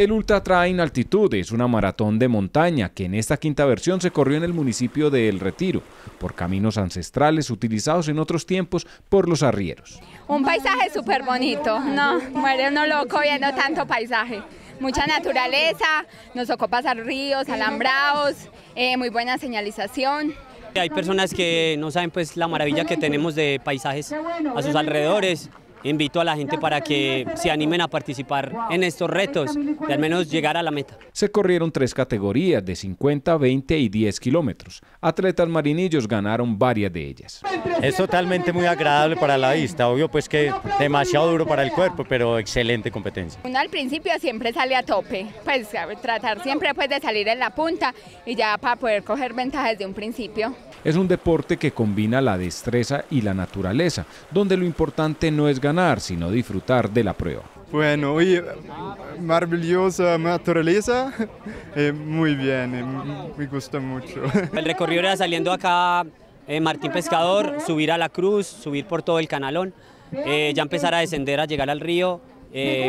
El Ultra Train Altitude es una maratón de montaña que en esta quinta versión se corrió en el municipio de El Retiro, por caminos ancestrales utilizados en otros tiempos por los arrieros. Un paisaje súper bonito, no, muere uno loco viendo tanto paisaje. Mucha naturaleza, nos tocó pasar ríos, alambrados, eh, muy buena señalización. Hay personas que no saben pues la maravilla que tenemos de paisajes a sus alrededores, invito a la gente para que se animen a participar en estos retos y al menos llegar a la meta. Se corrieron tres categorías de 50, 20 y 10 kilómetros. Atletas marinillos ganaron varias de ellas. Es totalmente muy agradable para la vista, obvio pues que demasiado duro para el cuerpo, pero excelente competencia. Uno al principio siempre sale a tope, pues tratar siempre pues de salir en la punta y ya para poder coger ventajas de un principio. Es un deporte que combina la destreza y la naturaleza, donde lo importante no es ganar, sino disfrutar de la prueba. Bueno, maravillosa naturaleza, eh, muy bien, eh, me gusta mucho. El recorrido era saliendo acá, eh, Martín Pescador, subir a la cruz, subir por todo el canalón, ya empezar a descender, a llegar al río,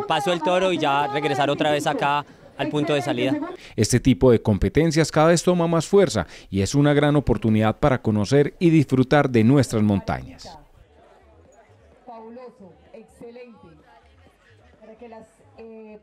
paso el toro y ya regresar otra vez acá punto de salida. Este tipo de competencias cada vez toma más fuerza y es una gran oportunidad para conocer y disfrutar de nuestras montañas. las eh,